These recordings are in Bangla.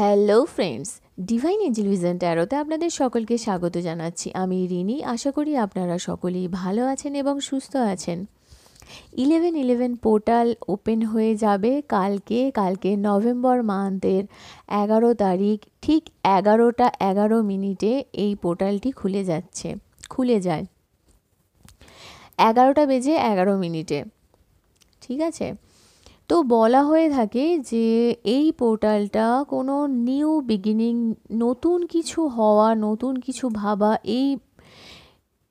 হ্যালো ফ্রেন্ডস ডিভাইন এঞ্জেলিভিশন ট্যারোতে আপনাদের সকলকে স্বাগত জানাচ্ছি আমি রিনি আশা করি আপনারা সকলেই ভালো আছেন এবং সুস্থ আছেন ইলেভেন ইলেভেন পোর্টাল ওপেন হয়ে যাবে কালকে কালকে নভেম্বর মান্থের এগারো তারিখ ঠিক এগারোটা এগারো মিনিটে এই পোর্টালটি খুলে যাচ্ছে খুলে যায় এগারোটা বেজে এগারো মিনিটে ঠিক আছে তো বলা হয়ে থাকে যে এই পোর্টালটা কোনো নিউ বিগিনিং নতুন কিছু হওয়া নতুন কিছু ভাবা এই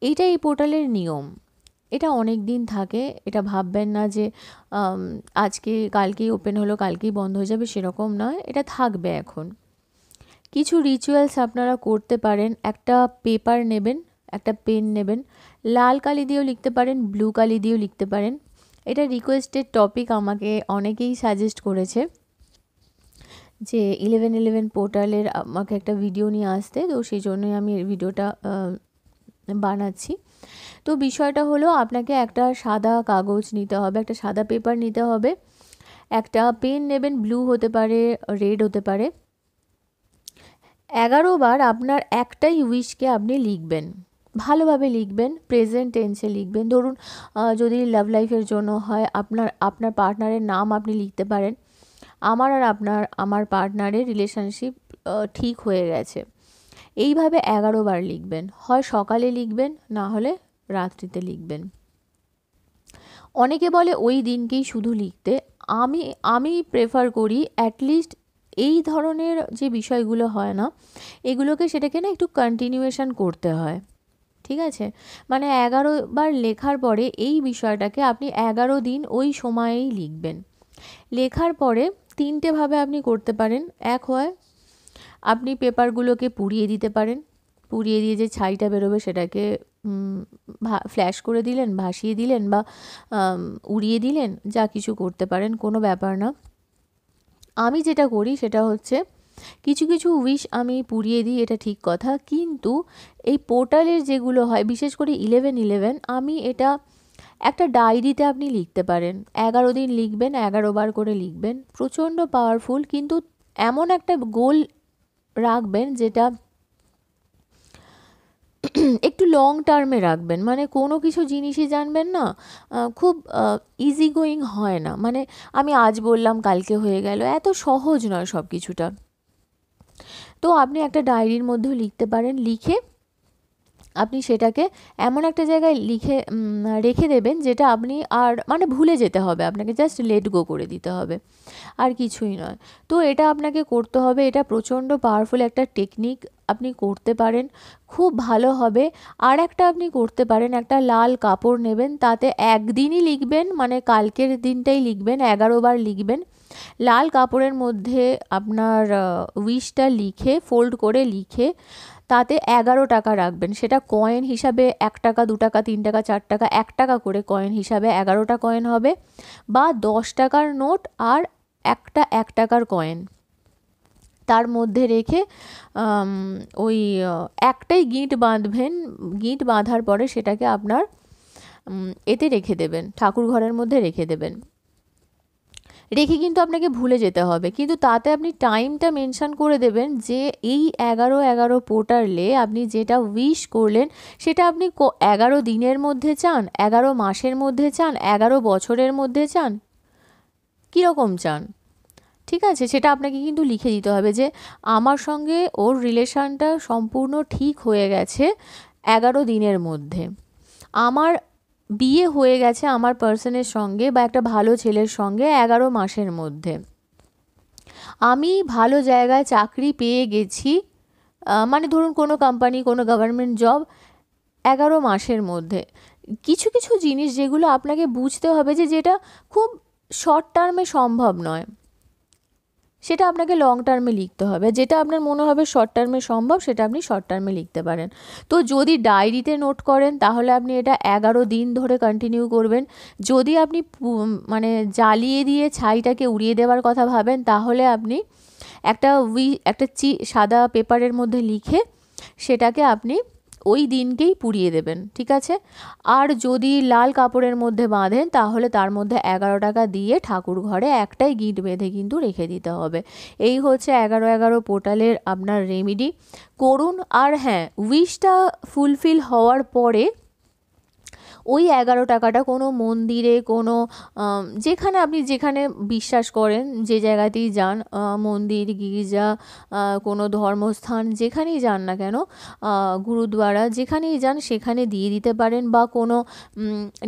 এইটা এই পোর্টালের নিয়ম এটা অনেক দিন থাকে এটা ভাববেন না যে আজকে কালকেই ওপেন হলো কালকেই বন্ধ হয়ে যাবে সেরকম নয় এটা থাকবে এখন কিছু রিচুয়ালস আপনারা করতে পারেন একটা পেপার নেবেন একটা পেন নেবেন লাল কালি দিয়েও লিখতে পারেন ব্লু কালি দিয়েও লিখতে পারেন এটা রিকোয়েস্টেড টপিক আমাকে অনেকেই সাজেস্ট করেছে যে ইলেভেন ইলেভেন পোর্টালের আমাকে একটা ভিডিও নিয়ে আসতে তো সেই জন্যই আমি ভিডিওটা বানাচ্ছি তো বিষয়টা হলো আপনাকে একটা সাদা কাগজ নিতে হবে একটা সাদা পেপার নিতে হবে একটা পেন নেবেন ব্লু হতে পারে রেড হতে পারে এগারো বার আপনার একটাই উইশকে আপনি লিখবেন ভালোভাবে লিখবেন প্রেজেন্ট টেন্সে লিখবেন ধরুন যদি লাভ লাইফের জন্য হয় আপনার আপনার পার্টনারের নাম আপনি লিখতে পারেন আমার আর আপনার আমার পার্টনারের রিলেশনশিপ ঠিক হয়ে গেছে এইভাবে এগারো বার লিখবেন হয় সকালে লিখবেন না হলে রাত্রিতে লিখবেন অনেকে বলে ওই দিনকেই শুধু লিখতে আমি আমি প্রেফার করি অ্যাটলিস্ট এই ধরনের যে বিষয়গুলো হয় না এগুলোকে সেটাকে না একটু কন্টিনিউয়েশান করতে হয় ঠিক আছে মানে এগারো বার লেখার পরে এই বিষয়টাকে আপনি এগারো দিন ওই সময়েই লিখবেন লেখার পরে তিনটেভাবে আপনি করতে পারেন এক হয় আপনি পেপারগুলোকে পুড়িয়ে দিতে পারেন পুড়িয়ে দিয়ে যে ছাইটা বেরোবে সেটাকে ফ্ল্যাশ করে দিলেন ভাসিয়ে দিলেন বা উড়িয়ে দিলেন যা কিছু করতে পারেন কোনো ব্যাপার না আমি যেটা করি সেটা হচ্ছে কিছু কিছু উইশ আমি পুড়িয়ে দিই এটা ঠিক কথা কিন্তু এই পোর্টালের যেগুলো হয় বিশেষ করে ইলেভেন ইলেভেন আমি এটা একটা ডায়েরিতে আপনি লিখতে পারেন এগারো দিন লিখবেন এগারো বার করে লিখবেন প্রচণ্ড পাওয়ারফুল কিন্তু এমন একটা গোল রাখবেন যেটা একটু লং টার্মে রাখবেন মানে কোনো কিছু জিনিসই জানবেন না খুব ইজি গোয়িং হয় না মানে আমি আজ বললাম কালকে হয়ে গেল এত সহজ নয় সব কিছুটা তো আপনি একটা ডায়েরির মধ্যেও লিখতে পারেন লিখে আপনি সেটাকে এমন একটা জায়গায় লিখে রেখে দেবেন যেটা আপনি আর মানে ভুলে যেতে হবে আপনাকে জাস্ট লেট গো করে দিতে হবে আর কিছুই নয় তো এটা আপনাকে করতে হবে এটা প্রচণ্ড পাওয়ারফুল একটা টেকনিক আপনি করতে পারেন খুব ভালো হবে আর একটা আপনি করতে পারেন একটা লাল কাপড় নেবেন তাতে একদিনই লিখবেন মানে কালকের দিনটাই লিখবেন এগারো বার লিখবেন লাল কাপড়ের মধ্যে আপনার উইশটা লিখে ফোল্ড করে লিখে তাতে এগারো টাকা রাখবেন সেটা কয়েন হিসাবে এক টাকা দু টাকা তিন টাকা চার টাকা এক টাকা করে কয়েন হিসাবে এগারোটা কয়েন হবে বা দশ টাকার নোট আর একটা এক টাকার কয়েন তার মধ্যে রেখে ওই একটাই গিঁট বাঁধবেন গিঁট বাঁধার পরে সেটাকে আপনার এতে রেখে দেবেন ঠাকুর ঘরের মধ্যে রেখে দেবেন রেখে কিন্তু আপনাকে ভুলে যেতে হবে কিন্তু তাতে আপনি টাইমটা মেনশান করে দেবেন যে এই এগারো এগারো পোর্টালে আপনি যেটা উইশ করলেন সেটা আপনি এগারো দিনের মধ্যে চান এগারো মাসের মধ্যে চান এগারো বছরের মধ্যে চান কীরকম চান ঠিক আছে সেটা আপনাকে কিন্তু লিখে দিতে হবে যে আমার সঙ্গে ওর রিলেশানটা সম্পূর্ণ ঠিক হয়ে গেছে এগারো দিনের মধ্যে আমার বিয়ে হয়ে গেছে আমার পার্সনের সঙ্গে বা একটা ভালো ছেলের সঙ্গে এগারো মাসের মধ্যে আমি ভালো জায়গায় চাকরি পেয়ে গেছি মানে ধরুন কোনো কোম্পানি কোনো গভর্নমেন্ট জব এগারো মাসের মধ্যে কিছু কিছু জিনিস যেগুলো আপনাকে বুঝতে হবে যে যেটা খুব শর্ট টার্মে সম্ভব নয় সেটা আপনাকে লং টার্মে লিখতে হবে যেটা আপনার মনে হবে শর্ট টার্মে সম্ভব সেটা আপনি শর্ট টার্মে লিখতে পারেন তো যদি ডায়েরিতে নোট করেন তাহলে আপনি এটা এগারো দিন ধরে কন্টিনিউ করবেন যদি আপনি মানে জ্বালিয়ে দিয়ে ছাইটাকে উড়িয়ে দেওয়ার কথা ভাবেন তাহলে আপনি একটা উই একটা চি সাদা পেপারের মধ্যে লিখে সেটাকে আপনি ওই দিনকেই পুড়িয়ে দেবেন ঠিক আছে আর যদি লাল কাপড়ের মধ্যে বাঁধেন তাহলে তার মধ্যে এগারো টাকা দিয়ে ঠাকুর ঘরে একটাই গিট বেঁধে কিন্তু রেখে দিতে হবে এই হচ্ছে এগারো এগারো পোর্টালের আপনার রেমিডি করুন আর হ্যাঁ উইশটা ফুলফিল হওয়ার পরে ওই এগারো টাকাটা কোনো মন্দিরে কোনো যেখানে আপনি যেখানে বিশ্বাস করেন যে জায়গাতেই যান মন্দির গির্জা কোনো ধর্মস্থান যেখানেই যান না কেন গুরুদ্বারা যেখানেই যান সেখানে দিয়ে দিতে পারেন বা কোনো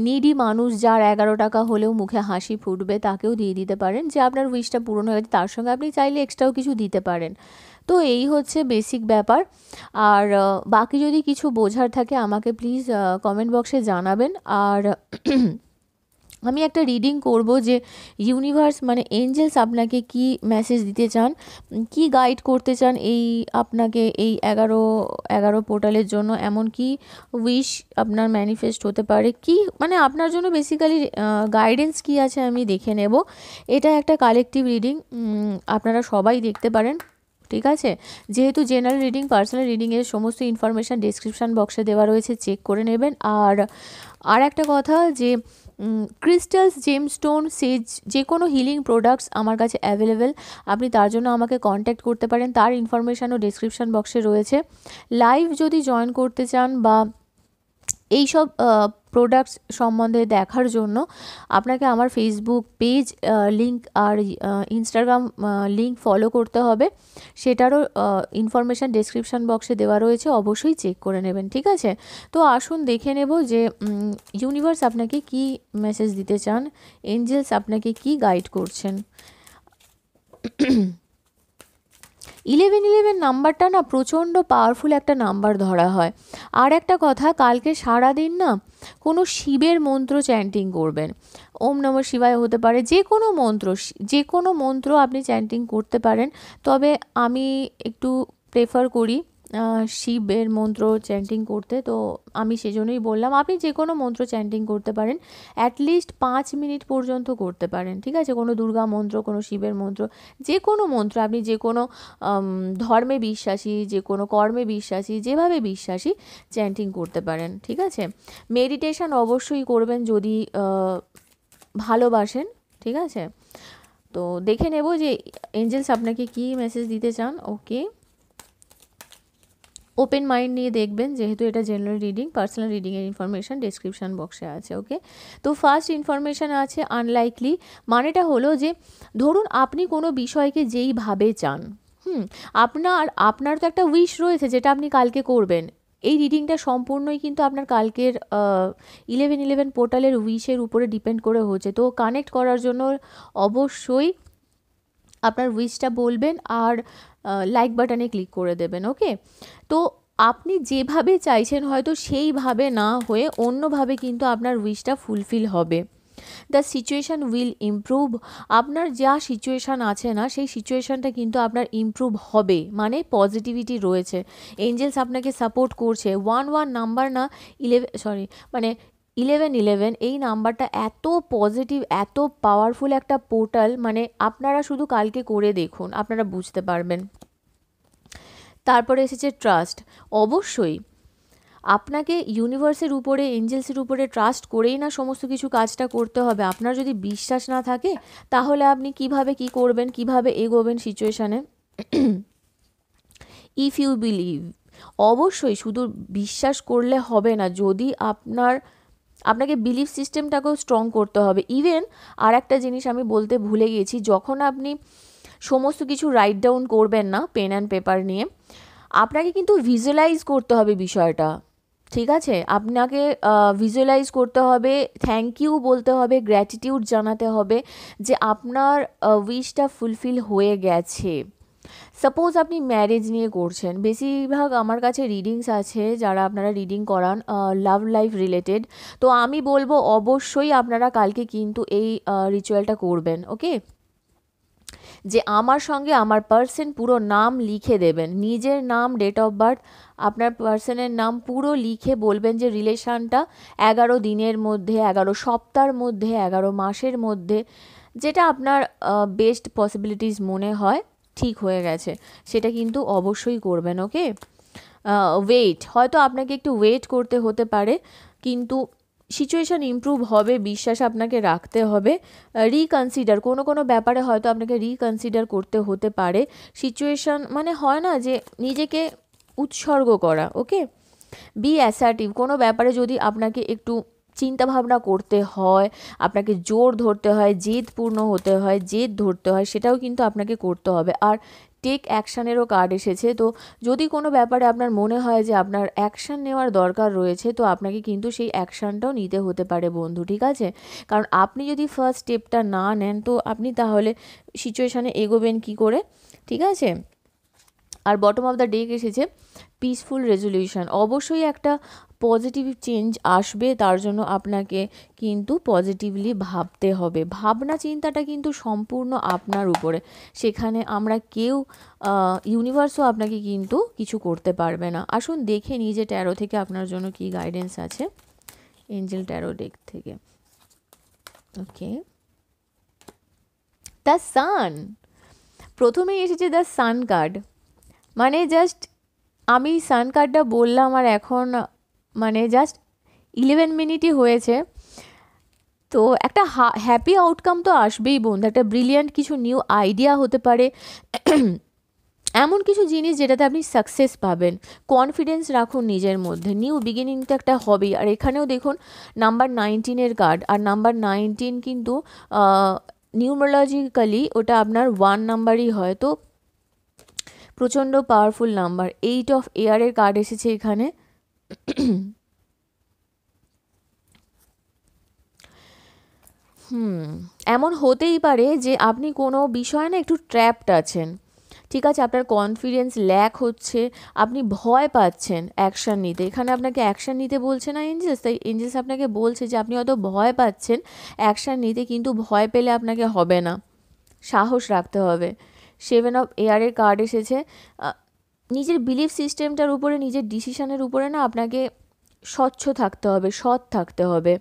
নিডি মানুষ যার এগারো টাকা হলেও মুখে হাসি ফুটবে তাকেও দিয়ে দিতে পারেন যে আপনার উইশটা পূরণ হয়ে গেছে তার সঙ্গে আপনি চাইলে এক্সট্রাও কিছু দিতে পারেন তো এই হচ্ছে বেসিক ব্যাপার আর বাকি যদি কিছু বোঝার থাকে আমাকে প্লিজ কমেন্ট বক্সে জানাবেন আর আমি একটা রিডিং করব যে ইউনিভার্স মানে এঞ্জেলস আপনাকে কি মেসেজ দিতে চান কি গাইড করতে চান এই আপনাকে এই এগারো এগারো পোর্টালের জন্য এমন কি উইশ আপনার ম্যানিফেস্ট হতে পারে কি মানে আপনার জন্য বেসিক্যালি গাইডেন্স কি আছে আমি দেখে নেব এটা একটা কালেকটিভ রিডিং আপনারা সবাই দেখতে পারেন ঠিক আছে যেহেতু জেনারেল রিডিং পার্সোনাল রিডিংয়ের সমস্ত ইনফরমেশান ডিসক্রিপশান বক্সে দেওয়া রয়েছে চেক করে নেবেন আর আর একটা কথা যে ক্রিস্টালস জেমস্টোন সেজ যে কোনো হিলিং প্রোডাক্টস আমার কাছে অ্যাভেলেবেল আপনি তার জন্য আমাকে কন্ট্যাক্ট করতে পারেন তার ইনফরমেশানও ডিসক্রিপশান বক্সে রয়েছে লাইভ যদি জয়েন করতে চান বা এইসব প্রোডাক্টস সম্বন্ধে দেখার জন্য আপনাকে আমার ফেসবুক পেজ লিংক আর ইনস্টাগ্রাম লিংক ফলো করতে হবে সেটারও ইনফরমেশান ডিসক্রিপশান বক্সে দেওয়া রয়েছে অবশ্যই চেক করে নেবেন ঠিক আছে তো আসুন দেখে নেব যে ইউনিভার্স আপনাকে কি মেসেজ দিতে চান এঞ্জেলস আপনাকে কি গাইড করছেন ইলেভেন ইলেভেন নাম্বারটা না প্রচণ্ড পাওয়ারফুল একটা নাম্বার ধরা হয় আর একটা কথা কালকে সারাদিন না কোনো শিবের মন্ত্র চ্যান্টিং করবেন ওম নম শিবায় হতে পারে যে কোনো মন্ত্র যে কোনো মন্ত্র আপনি চ্যান্টিং করতে পারেন তবে আমি একটু প্রেফার করি শিবের মন্ত্র চ্যান্টিং করতে তো আমি সেজন্যই বললাম আপনি যে কোনো মন্ত্র চ্যান্টিং করতে পারেন অ্যাটলিস্ট পাঁচ মিনিট পর্যন্ত করতে পারেন ঠিক আছে কোনো দুর্গা মন্ত্র কোনো শিবের মন্ত্র যে কোনো মন্ত্র আপনি যে কোনো ধর্মে বিশ্বাসী যে কোনো কর্মে বিশ্বাসী যেভাবে বিশ্বাসী চ্যান্টিং করতে পারেন ঠিক আছে মেডিটেশন অবশ্যই করবেন যদি ভালোবাসেন ঠিক আছে তো দেখে নেব যে এঞ্জেলস আপনাকে কি মেসেজ দিতে চান ওকে ওপেন মাইন্ড নিয়ে দেখবেন যেহেতু এটা জেনারেল রিডিং পার্সোনাল রিডিংয়ের ইনফরমেশান ডেসক্রিপশন বক্সে আছে ওকে তো ফার্স্ট ইনফরমেশান আছে আনলাইকলি মানেটা হলো যে ধরুন আপনি কোনো বিষয়কে যেইভাবে চান হুম আপনার আপনার তো একটা উইশ রয়েছে যেটা আপনি কালকে করবেন এই রিডিংটা সম্পূর্ণই কিন্তু আপনার কালকের ইলেভেন ইলেভেন পোর্টালের উইশের উপরে ডিপেন্ড করে হচ্ছে তো কানেক্ট করার জন্য অবশ্যই আপনার উইশটা বলবেন আর লাইক বাটনে ক্লিক করে দেবেন ওকে তো আপনি যেভাবে চাইছেন হয়তো সেইভাবে না হয়ে অন্যভাবে কিন্তু আপনার উইশটা ফুলফিল হবে দ্য সিচুয়েশান উইল ইমপ্রুভ আপনার যা সিচুয়েশান আছে না সেই সিচুয়েশানটা কিন্তু আপনার ইমপ্রুভ হবে মানে পজিটিভিটি রয়েছে এঞ্জেলস আপনাকে সাপোর্ট করছে ওয়ান ওয়ান নাম্বার না ইলেভেন সরি মানে ইলেভেন ইলেভেন এই নাম্বারটা এত পজিটিভ এত পাওয়ারফুল একটা পোর্টাল মানে আপনারা শুধু কালকে করে দেখুন আপনারা বুঝতে পারবেন তারপরে এসেছে ট্রাস্ট অবশ্যই আপনাকে ইউনিভার্সের উপরে এঞ্জেলসের উপরে ট্রাস্ট করেই না সমস্ত কিছু কাজটা করতে হবে আপনার যদি বিশ্বাস না থাকে তাহলে আপনি কিভাবে কি করবেন কিভাবে এগোবেন সিচুয়েশানে ইফ ইউ বিলিভ অবশ্যই শুধু বিশ্বাস করলে হবে না যদি আপনার আপনাকে বিলিফ সিস্টেমটাকেও স্ট্রং করতে হবে ইভেন আর একটা জিনিস আমি বলতে ভুলে গেছি যখন আপনি সমস্ত কিছু রাইট ডাউন করবেন না পেন অ্যান্ড পেপার নিয়ে আপনাকে কিন্তু ভিজুয়ালাইজ করতে হবে বিষয়টা ঠিক আছে আপনাকে ভিজুয়ালাইজ করতে হবে থ্যাংক ইউ বলতে হবে গ্র্যাটিটিউড জানাতে হবে যে আপনার উইশটা ফুলফিল হয়ে গেছে সাপোজ আপনি ম্যারেজ নিয়ে করছেন বেশিরভাগ আমার কাছে রিডিংস আছে যারা আপনারা রিডিং করান লাভ লাইফ রিলেটেড তো আমি বলবো অবশ্যই আপনারা কালকে কিন্তু এই রিচুয়ালটা করবেন ওকে যে আমার সঙ্গে আমার পার্সন পুরো নাম লিখে দেবেন নিজের নাম ডেট অফ বার্থ আপনার পার্সনের নাম পুরো লিখে বলবেন যে রিলেশানটা এগারো দিনের মধ্যে এগারো সপ্তাহের মধ্যে এগারো মাসের মধ্যে যেটা আপনার বেস্ট পসিবিলিটিস মনে হয় ঠিক হয়ে গেছে সেটা কিন্তু অবশ্যই করবেন ওকে ওয়েট হয়তো আপনাকে একটু ওয়েট করতে হতে পারে কিন্তু সিচুয়েশান ইম্প্রুভ হবে বিশ্বাস আপনাকে রাখতে হবে রিকনসিডার কোনো কোনো ব্যাপারে হয়তো আপনাকে রিকনসিডার করতে হতে পারে সিচুয়েশান মানে হয় না যে নিজেকে উৎসর্গ করা ওকে বি অ্যাসার্টিভ কোনো ব্যাপারে যদি আপনাকে একটু চিন্তাভাবনা করতে হয় আপনাকে জোর ধরতে হয় জেদপূর্ণ হতে হয় জেদ ধরতে হয় সেটাও কিন্তু আপনাকে করতে হবে আর টেক অ্যাকশানেরও কার্ড এসেছে তো যদি কোনো ব্যাপারে আপনার মনে হয় যে আপনার অ্যাকশান নেওয়ার দরকার রয়েছে তো আপনাকে কিন্তু সেই অ্যাকশানটাও নিতে হতে পারে বন্ধু ঠিক আছে কারণ আপনি যদি ফার্স্ট স্টেপটা না নেন তো আপনি তাহলে সিচুয়েশানে এগোবেন কি করে ঠিক আছে আর বটম অফ দ্য ডেক এসেছে পিসফুল রেজলিউশন অবশ্যই একটা পজিটিভ চেঞ্জ আসবে তার জন্য আপনাকে কিন্তু পজিটিভলি ভাবতে হবে ভাবনা চিন্তাটা কিন্তু সম্পূর্ণ আপনার উপরে সেখানে আমরা কেউ ইউনিভার্সও আপনাকে কিন্তু কিছু করতে পারবে না আসুন দেখে নিই যে ট্যারো থেকে আপনার জন্য কি গাইডেন্স আছে এঞ্জেল ট্যারো ডেক থেকে ওকে দ্য সান প্রথমে এসেছে দ্য সান কার্ড মানে জাস্ট আমি সান কার্ডটা বললাম আর এখন মানে জাস্ট ইলেভেন মিনিটই হয়েছে তো একটা হ্যাপি আউটকাম তো আসবেই বন্ধু একটা ব্রিলিয়ান্ট কিছু নিউ আইডিয়া হতে পারে এমন কিছু জিনিস যেটাতে আপনি সাকসেস পাবেন কনফিডেন্স রাখুন নিজের মধ্যে নিউ বিগিনিং তো একটা হবেই আর এখানেও দেখুন নাম্বার নাইনটিনের কার্ড আর নাম্বার নাইনটিন কিন্তু নিউমোলজিক্যালি ওটা আপনার ওয়ান নাম্বারই হয় তো প্রচণ্ড পাওয়ারফুল নাম্বার এইট অফ এয়ারের কার্ড এসেছে এখানে হুম hmm. এমন হতেই পারে যে আপনি কোনো বিষয়ে না একটু ট্র্যাপড আছেন ঠিক আছে আপনার কনফিডেন্স ল্যাক হচ্ছে আপনি ভয় পাচ্ছেন অ্যাকশান নিতে এখানে আপনাকে অ্যাকশান নিতে বলছে না এঞ্জেলস তাই এঞ্জেলস আপনাকে বলছে যে আপনি অত ভয় পাচ্ছেন অ্যাকশান নিতে কিন্তু ভয় পেলে আপনাকে হবে না সাহস রাখতে হবে সেভেন অফ এয়ারের কার্ড এসেছে নিজের বিলিফ সিস্টেমটার উপরে নিজের ডিসিশানের উপরে না আপনাকে স্বচ্ছ থাকতে হবে সৎ থাকতে হবে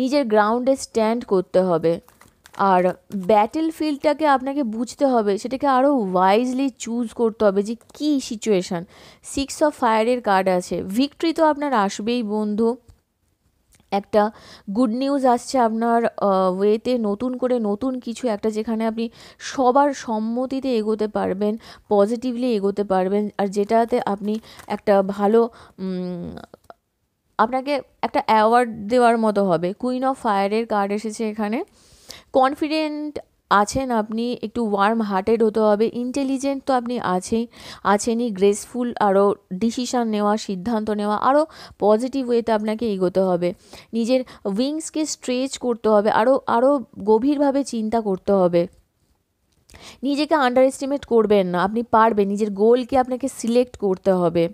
নিজের গ্রাউন্ডে স্ট্যান্ড করতে হবে আর ব্যাটেল ফিল্ডটাকে আপনাকে বুঝতে হবে সেটাকে আরও ওয়াইজলি চুজ করতে হবে যে কী সিচুয়েশান সিক্স অফ ফায়ারের কার্ড আছে ভিক্টরি তো আপনার আসবেই বন্ধু একটা গুড নিউজ আসছে আপনার ওয়েতে নতুন করে নতুন কিছু একটা যেখানে আপনি সবার সম্মতিতে এগোতে পারবেন পজিটিভলি এগোতে পারবেন আর যেটাতে আপনি একটা ভালো আপনাকে একটা অ্যাওয়ার্ড দেওয়ার মতো হবে কুইন অফ ফায়ারের কার্ড এসেছে এখানে কনফিডেন্ট আছেন আপনি একটু ওয়ার্ম হার্টেড হতে হবে ইন্টেলিজেন্ট তো আপনি আছেই আছেনই গ্রেসফুল আরও ডিসিশান নেওয়া সিদ্ধান্ত নেওয়া আরও পজিটিভ ওয়েতে আপনাকে এগোতে হবে নিজের উইংসকে স্ট্রেচ করতে হবে আরও আরও গভীরভাবে চিন্তা করতে হবে নিজেকে আন্ডার এস্টিমেট করবেন না আপনি পারবেন নিজের গোলকে আপনাকে সিলেক্ট করতে হবে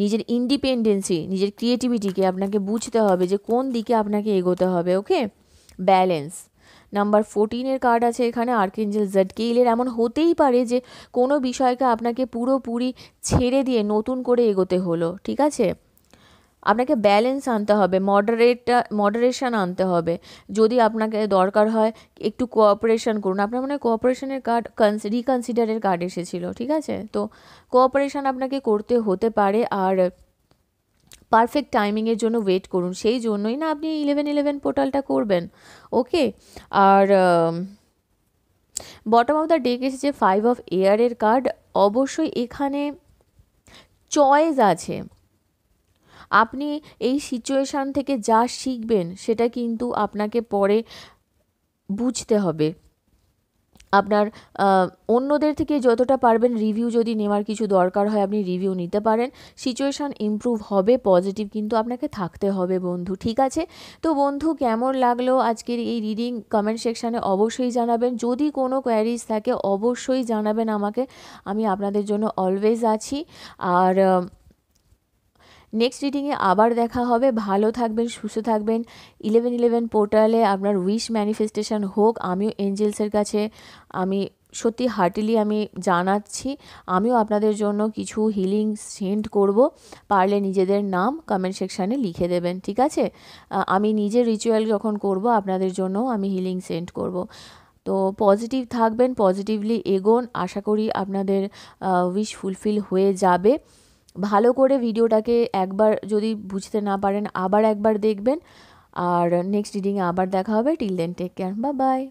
নিজের ইন্ডিপেন্ডেন্সি নিজের ক্রিয়েটিভিটিকে আপনাকে বুঝতে হবে যে কোন দিকে আপনাকে এগোতে হবে ওকে ব্যালেন্স নাম্বার ফোরটিনের কার্ড আছে এখানে আর্কেঞ্জেল কেইলের এমন হতেই পারে যে কোনো বিষয়কে আপনাকে পুরোপুরি ছেড়ে দিয়ে নতুন করে এগোতে হলো ঠিক আছে আপনাকে ব্যালেন্স আনতে হবে মডারেটটা মডারেশন আনতে হবে যদি আপনাকে দরকার হয় একটু কোঅপারেশন করুন আপনার মনে হয় কোঅপারেশনের কার্ড রিকনসিডারের কার্ড এসেছিলো ঠিক আছে তো কোঅপারেশন আপনাকে করতে হতে পারে আর পারফেক্ট টাইমিংয়ের জন্য ওয়েট করুন সেই জন্যই না আপনি ইলেভেন ইলেভেন পোর্টালটা করবেন ওকে আর বটম অফ দ্য ডেক এসেছে ফাইভ অফ এয়ারের কার্ড অবশ্যই এখানে চয়েস আছে আপনি এই সিচুয়েশান থেকে যা শিখবেন সেটা কিন্তু আপনাকে পরে বুঝতে হবে আপনার অন্যদের থেকে যতটা পারবেন রিভিউ যদি নেওয়ার কিছু দরকার হয় আপনি রিভিউ নিতে পারেন সিচুয়েশান ইম্প্রুভ হবে পজিটিভ কিন্তু আপনাকে থাকতে হবে বন্ধু ঠিক আছে তো বন্ধু কেমন লাগলো আজকের এই রিডিং কমেন্ট সেকশানে অবশ্যই জানাবেন যদি কোনো কোয়ারিজ থাকে অবশ্যই জানাবেন আমাকে আমি আপনাদের জন্য অলওয়েজ আছি আর নেক্সট রিডিংয়ে আবার দেখা হবে ভালো থাকবেন সুস্থ থাকবেন ইলেভেন ইলেভেন পোর্টালে আপনার উইশ ম্যানিফেস্টেশন হোক আমিও এঞ্জেলসের কাছে আমি সত্যি হার্টিলি আমি জানাচ্ছি আমিও আপনাদের জন্য কিছু হিলিং সেন্ড করব পারলে নিজেদের নাম কমেন্ট সেকশানে লিখে দেবেন ঠিক আছে আমি নিজে রিচুয়াল যখন করব আপনাদের জন্য আমি হিলিং সেন্ড করব তো পজিটিভ থাকবেন পজিটিভলি এগোন আশা করি আপনাদের উইশ ফুলফিল হয়ে যাবে ভালো করে ভিডিওটাকে একবার যদি বুঝতে না পারেন আবার একবার দেখবেন আর নেক্সট রিডিংয়ে আবার দেখা হবে টিল দেন টেক কেয়ার বা বাই